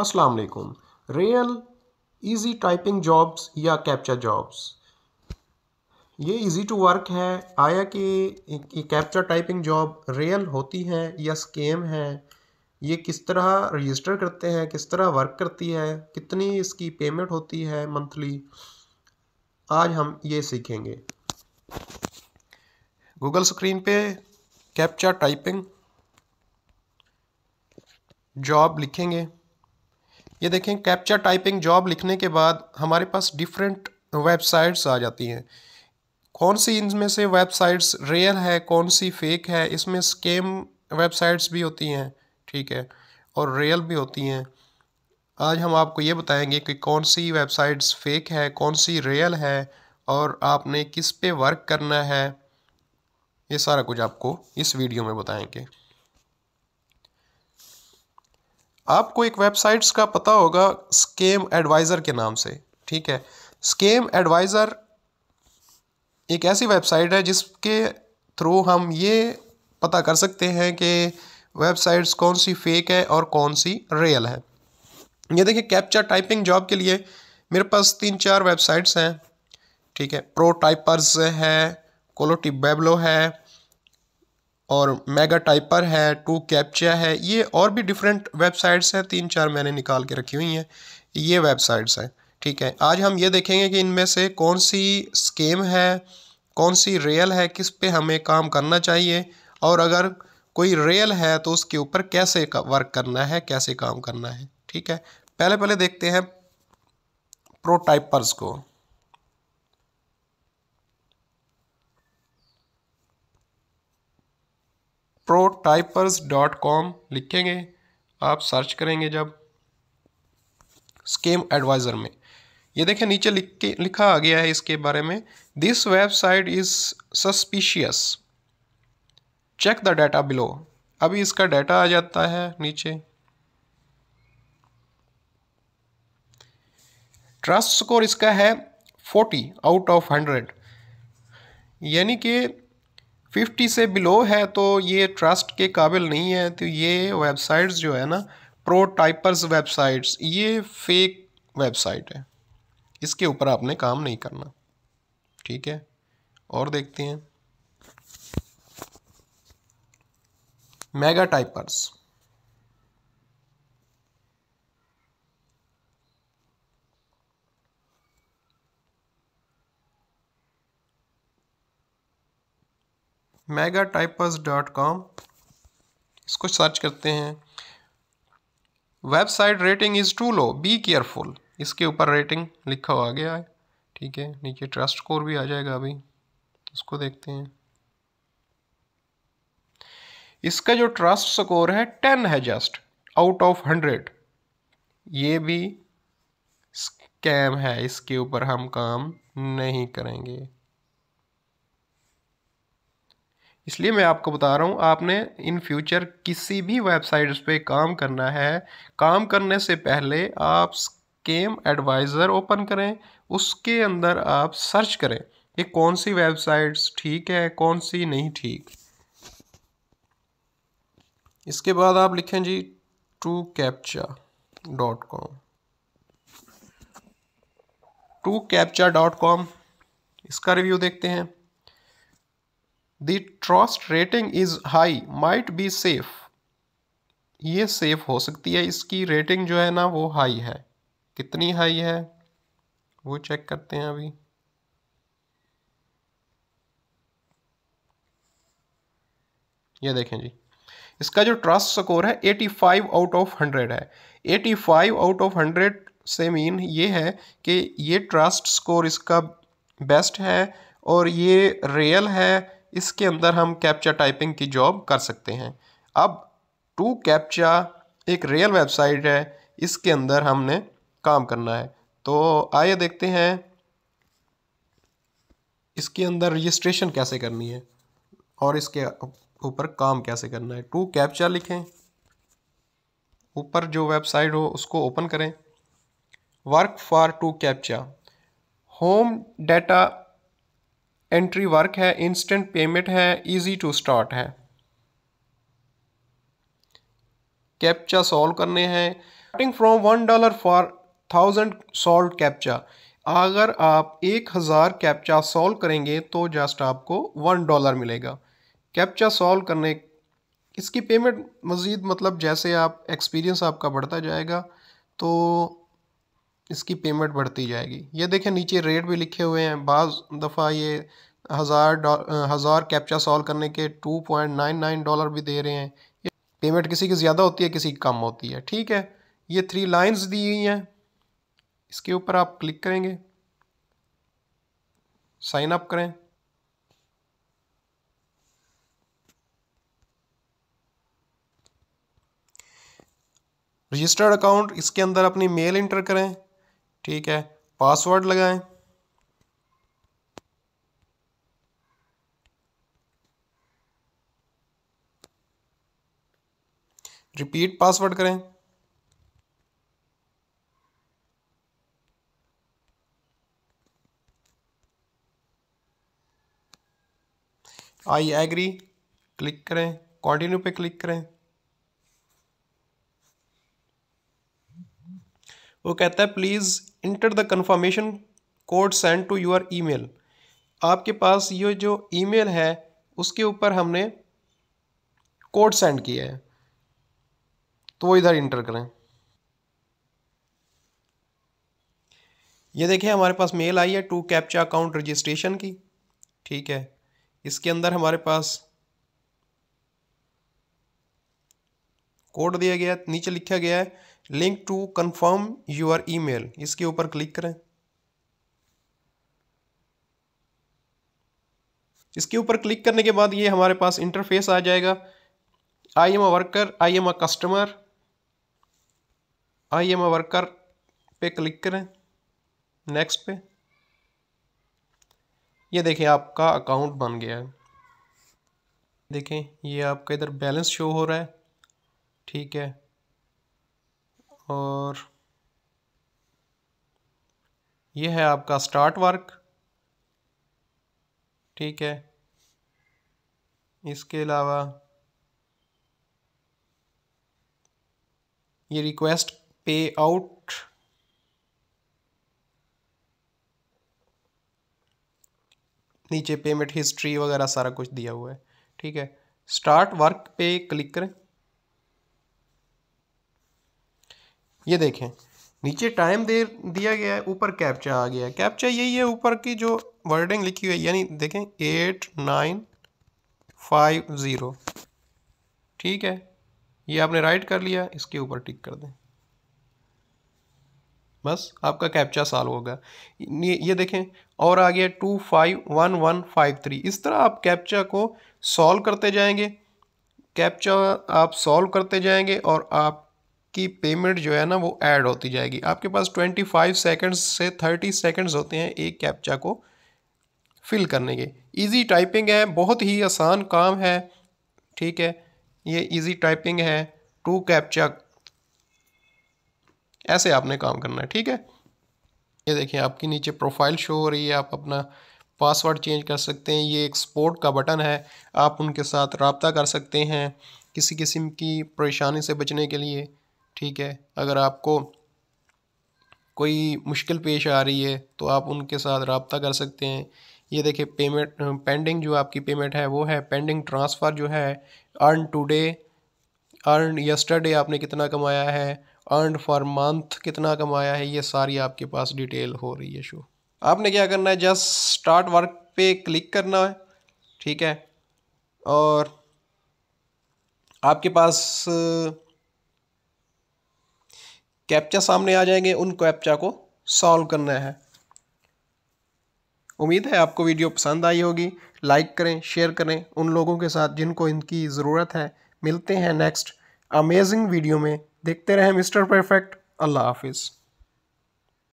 अस्सलाम वालेकुम real easy typing jobs या कैप्चा जॉब्स ये इजी टू वर्क है आया कि कैप्चा टाइपिंग जॉब रियल होती है या स्केम है ये किस तरह रजिस्टर करते हैं किस तरह वर्क करती है कितनी इसकी पेमेंट होती है मंथली आज हम ये सीखेंगे गूगल स्क्रीन पे कैप्चा टाइपिंग जॉब लिखेंगे ये देखें कैप्चा टाइपिंग जॉब लिखने के बाद हमारे पास डिफरेंट वेबसाइट्स आ जाती हैं कौन सी इनमें से वेबसाइट्स रियल है कौन सी फेक है इसमें स्केम वेबसाइट्स भी होती हैं ठीक है और रियल भी होती हैं आज हम आपको ये बताएंगे कि कौन सी वेबसाइट्स फेक है कौन सी रियल है और आपने किस पे वर्क करना है ये सारा कुछ आपको इस वीडियो में बताएंगे आपको एक वेबसाइट्स का पता होगा स्केम एडवाइज़र के नाम से ठीक है स्केम एडवाइज़र एक ऐसी वेबसाइट है जिसके थ्रू हम ये पता कर सकते हैं कि वेबसाइट्स कौन सी फेक है और कौन सी रियल है ये देखिए कैप्चर टाइपिंग जॉब के लिए मेरे पास तीन चार वेबसाइट्स हैं ठीक है प्रो टाइपर्स है बेबलो है और मेगा टाइपर है टू कैप्चा है ये और भी डिफरेंट वेबसाइट्स हैं तीन चार मैंने निकाल के रखी हुई हैं ये वेबसाइट्स हैं ठीक है आज हम ये देखेंगे कि इनमें से कौन सी स्केम है कौन सी रियल है किस पे हमें काम करना चाहिए और अगर कोई रियल है तो उसके ऊपर कैसे वर्क करना है कैसे काम करना है ठीक है पहले पहले देखते हैं प्रोटाइपर्स को प्रोटाइपर्स डॉट कॉम लिखेंगे आप सर्च करेंगे जब स्कीम एडवाइज़र में ये देखें नीचे लिख के लिखा आ गया है इसके बारे में this website is suspicious check the data below अभी इसका डाटा आ जाता है नीचे ट्रस्ट स्कोर इसका है फोर्टी आउट ऑफ हंड्रेड यानी कि फिफ्टी से बिलो है तो ये ट्रस्ट के काबिल नहीं है तो ये वेबसाइट्स जो है ना प्रो टाइपर्स वेबसाइट्स ये फेक वेबसाइट है इसके ऊपर आपने काम नहीं करना ठीक है और देखते हैं mega typers mega typers dot com इसको सर्च करते हैं website rating is too low be careful इसके ऊपर रेटिंग लिखा हुआ गया है ठीक है नीचे ट्रस्ट स्कोर भी आ जाएगा अभी इसको देखते हैं इसका जो ट्रस्ट स्कोर है टेन है जस्ट आउट ऑफ हंड्रेड ये भी स्कैम है इसके ऊपर हम काम नहीं करेंगे इसलिए मैं आपको बता रहा हूँ आपने इन फ्यूचर किसी भी वेबसाइट्स पे काम करना है काम करने से पहले आप स्केम एडवाइज़र ओपन करें उसके अंदर आप सर्च करें कि कौन सी वेबसाइट्स ठीक है कौन सी नहीं ठीक इसके बाद आप लिखें जी two captcha dot com two captcha dot com इसका रिव्यू देखते हैं the trust rating is high might be safe ये सेफ हो सकती है इसकी रेटिंग जो है ना वो हाई है कितनी हाई है वो चेक करते हैं अभी ये देखें जी इसका जो ट्रस्ट स्कोर है 85 आउट ऑफ हंड्रेड है eighty five out of hundred से मीन ये है कि ये ट्रस्ट स्कोर इसका बेस्ट है और ये रियल है इसके अंदर हम कैप्चा टाइपिंग की जॉब कर सकते हैं अब टू कैप्चा एक रियल वेबसाइट है इसके अंदर हमने काम करना है तो आइए देखते हैं इसके अंदर रजिस्ट्रेशन कैसे करनी है और इसके ऊपर काम कैसे करना है टू कैप्चा लिखें ऊपर जो वेबसाइट हो उसको ओपन करें work for two captcha home data entry work है इंस्टेंट पेमेंट है इजी टू स्टार्ट है कैप्चा सॉल्व करने हैं starting from one dollar for thousand solve captcha अगर आप एक हज़ार कैप्चा सॉल्व करेंगे तो जस्ट आपको वन डॉलर मिलेगा कैप्चा सॉल्व करने इसकी पेमेंट मज़ीद मतलब जैसे आप एक्सपीरियंस आपका बढ़ता जाएगा तो इसकी पेमेंट बढ़ती जाएगी ये देखें नीचे रेट भी लिखे हुए हैं बाज़ दफ़ा ये हज़ार डॉ हज़ार कैप्चा सॉल्व करने के two point nine nine dollar भी दे रहे हैं ये पेमेंट किसी की ज़्यादा होती है किसी की कम होती है ठीक है ये थ्री लाइंस दी हुई हैं इसके ऊपर आप क्लिक करेंगे साइन अप करें रजिस्टर्ड अकाउंट इसके अंदर अपनी मेल इंटर करें ठीक है पासवर्ड लगाएं रिपीट पासवर्ड करें आई एग्री क्लिक करें कंटिन्यू पे क्लिक करें वो कहता है please enter the confirmation code send to your email आपके पास ये जो ईमेल है उसके ऊपर हमने कोड सेंड किया है तो वो इधर इंटर करें ये देखें हमारे पास मेल आई है टू कैप्चा अकाउंट रजिस्ट्रेशन की ठीक है इसके अंदर हमारे पास कोड दिया गया नीचे लिखा गया है link to confirm your email इसके ऊपर क्लिक करें इसके ऊपर क्लिक करने के बाद ये हमारे पास इंटरफेस आ जाएगा I am a worker I am a customer I am a worker पे क्लिक करें नेक्स्ट पे ये देखें आपका अकाउंट बन गया है देखें ये आपका इधर बैलेंस शो हो रहा है ठीक है और ये है आपका स्टार्ट वर्क ठीक है इसके अलावा ये रिक्वेस्ट पे आउट नीचे पेमेंट हिस्ट्री वगैरह सारा कुछ दिया हुआ है ठीक है स्टार्ट वर्क पे क्लिक करें ये देखें नीचे टाइम दे दिया गया है ऊपर कैप्चा आ गया है कैप्चा यही है ऊपर की जो वर्डिंग लिखी हुई है यानी देखें एट नाइन फाइव ज़ीरो ठीक है ये आपने राइट कर लिया इसके ऊपर टिक कर दें बस आपका कैप्चा साल होगा ये देखें और आ गया two five one one five three इस तरह आप कैप्चा को सॉल्व करते जाएंगे कैप्चा आप सॉल्व करते जाएंगे और आप की पेमेंट जो है ना वो ऐड होती जाएगी आपके पास ट्वेंटी फाइव सेकेंड्स से थर्टी सेकेंड्स होते हैं एक कैप्चा को फिल करने के इजी टाइपिंग है बहुत ही आसान काम है ठीक है ये इजी टाइपिंग है टू कैप्चा ऐसे आपने काम करना है ठीक है ये देखिए आपके नीचे प्रोफाइल शो हो रही है आप अपना पासवर्ड चेंज कर सकते हैं ये एक्सपोर्ट का बटन है आप उनके साथ रबता कर सकते हैं किसी किस्म की परेशानी से बचने के लिए ठीक है अगर आपको कोई मुश्किल पेश आ रही है तो आप उनके साथ रबता कर सकते हैं ये देखिए पेमेंट पेंडिंग जो आपकी पेमेंट है वो है पेंडिंग ट्रांसफ़र जो है अर्न टुडे अर्न यस्टरडे आपने कितना कमाया है अर्न फॉर मंथ कितना कमाया है ये सारी आपके पास डिटेल हो रही है शो आपने क्या करना है जस्ट स्टार्ट वर्क पे क्लिक करना है ठीक है और आपके पास कैप्चा सामने आ जाएंगे उन कैप्चा को सॉल्व करना है उम्मीद है आपको वीडियो पसंद आई होगी लाइक करें शेयर करें उन लोगों के साथ जिनको इनकी ज़रूरत है मिलते हैं नेक्स्ट अमेजिंग वीडियो में देखते रहें मिस्टर परफेक्ट अल्लाह हाफिज़